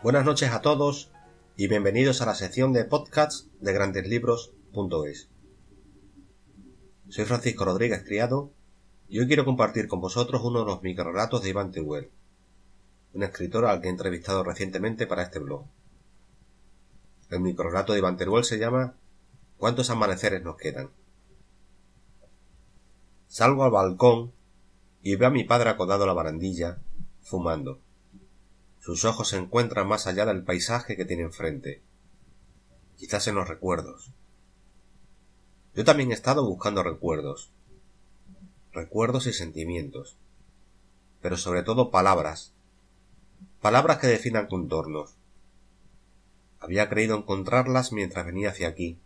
Buenas noches a todos y bienvenidos a la sección de podcasts de grandeslibros.es. Soy Francisco Rodríguez Criado y hoy quiero compartir con vosotros uno de los microrelatos de Iván Teruel, un escritor al que he entrevistado recientemente para este blog. El microrelato de Iván Teruel se llama ¿Cuántos amaneceres nos quedan? Salgo al balcón y veo a mi padre acodado a la barandilla, fumando. Sus ojos se encuentran más allá del paisaje que tiene enfrente, quizás en los recuerdos. Yo también he estado buscando recuerdos, recuerdos y sentimientos, pero sobre todo palabras, palabras que definan contornos. Había creído encontrarlas mientras venía hacia aquí.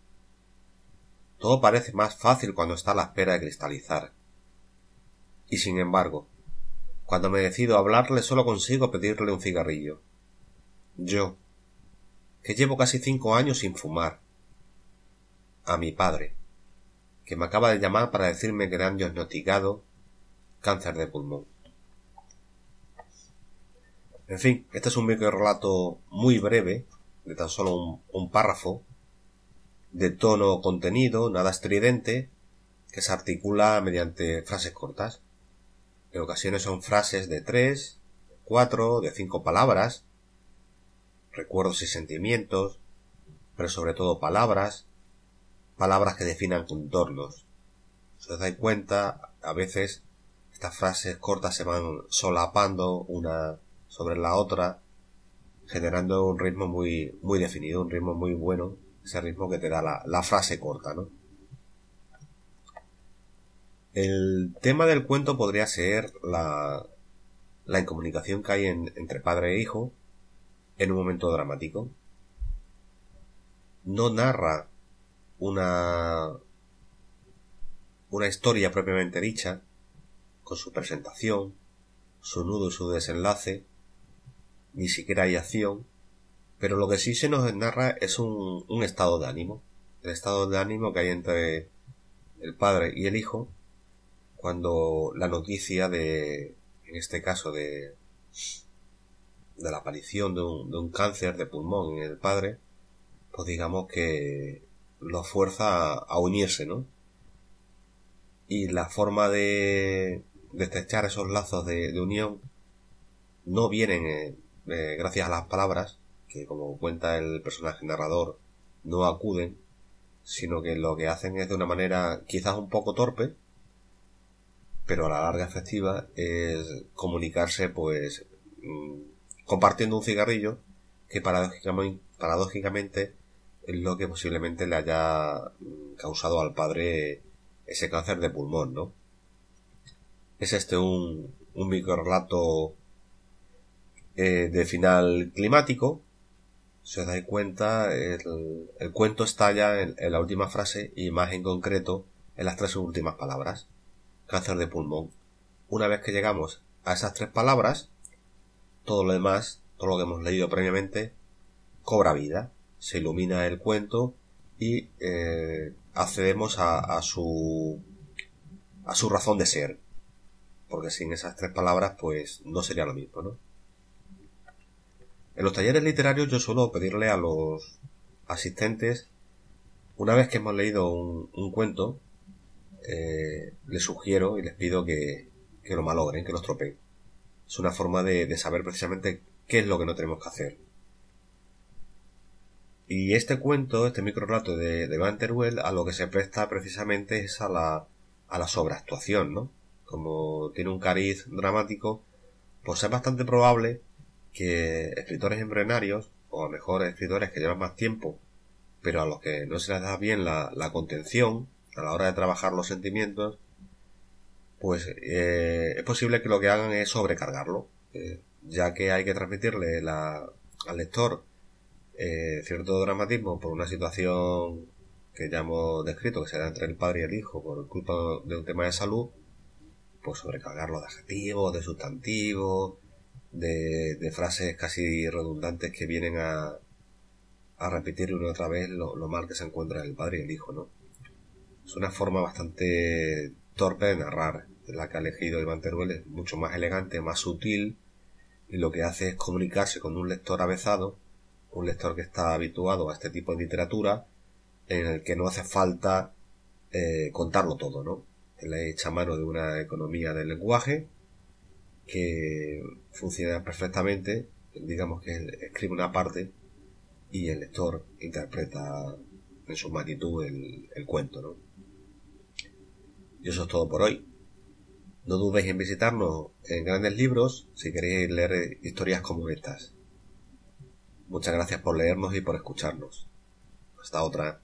Todo parece más fácil cuando está a la espera de cristalizar. Y sin embargo, cuando me decido hablarle solo consigo pedirle un cigarrillo. Yo, que llevo casi cinco años sin fumar. A mi padre, que me acaba de llamar para decirme que le han diagnosticado cáncer de pulmón. En fin, este es un relato muy breve, de tan solo un párrafo, de tono contenido, nada estridente, que se articula mediante frases cortas. En ocasiones son frases de tres, cuatro, de cinco palabras, recuerdos y sentimientos, pero sobre todo palabras, palabras que definan contornos. Si os dais cuenta, a veces estas frases cortas se van solapando una sobre la otra, generando un ritmo muy, muy definido, un ritmo muy bueno, ese ritmo que te da la, la frase corta, ¿no? El tema del cuento podría ser la, la incomunicación que hay entre padre e hijo en un momento dramático. No narra una, una historia propiamente dicha, con su presentación, su nudo y su desenlace, ni siquiera hay acción, pero lo que sí se nos narra es un, un estado de ánimo, el estado de ánimo que hay entre el padre y el hijo, cuando la noticia de, en este caso, de, de la aparición de un, cáncer de pulmón en el padre, pues digamos que lo fuerza a unirse, ¿no? Y la forma de, estrechar esos lazos de, unión no vienen eh, eh, gracias a las palabras, que como cuenta el personaje narrador, no acuden, sino que lo que hacen es de una manera quizás un poco torpe, pero a la larga efectiva es comunicarse pues mm, compartiendo un cigarrillo que paradójicamente, paradójicamente es lo que posiblemente le haya mm, causado al padre ese cáncer de pulmón, ¿no? Es este un, un relato eh, de final climático. se os cuenta, el, cuento estalla en la última frase y más en concreto en las tres últimas palabras cáncer de pulmón. Una vez que llegamos a esas tres palabras, todo lo demás, todo lo que hemos leído previamente, cobra vida, se ilumina el cuento y eh, accedemos a, su a su razón de ser. Porque sin esas tres palabras, pues no sería lo mismo, ¿no? En los talleres literarios yo suelo pedirle a los asistentes, una vez que hemos leído un cuento, eh, les sugiero y les pido que, que lo malogren, que lo estropeen. Es una forma de, de saber precisamente qué es lo que no tenemos que hacer. Y este cuento, este micro de, de Van a lo que se presta precisamente es a la, a la sobreactuación, ¿no? Como tiene un cariz dramático, pues es bastante probable que escritores embrenarios, o a lo mejor escritores que llevan más tiempo, pero a los que no se les da bien la, la contención, a la hora de trabajar los sentimientos, pues eh, es posible que lo que hagan es sobrecargarlo, eh, ya que hay que transmitirle la, al lector eh, cierto dramatismo por una situación que ya hemos descrito, que se da entre el padre y el hijo por culpa de un tema de salud, pues sobrecargarlo de adjetivos, de sustantivos, de, de frases casi redundantes que vienen a, a repetir una y otra vez lo, lo, mal que se encuentra el padre y el hijo, ¿no? es una forma bastante torpe de narrar. La que ha elegido Iván Teruel es mucho más elegante, más sutil, y lo que hace es comunicarse con un lector avezado, un lector que está habituado a este tipo de literatura, en el que no hace falta eh, contarlo todo, ¿no? Le echa mano de una economía del lenguaje que funciona perfectamente, digamos que él escribe una parte y el lector interpreta en su magnitud el, cuento, ¿no? Y eso es todo por hoy. No dudéis en visitarnos en grandes libros si queréis leer historias como estas. Muchas gracias por leernos y por escucharnos. Hasta otra.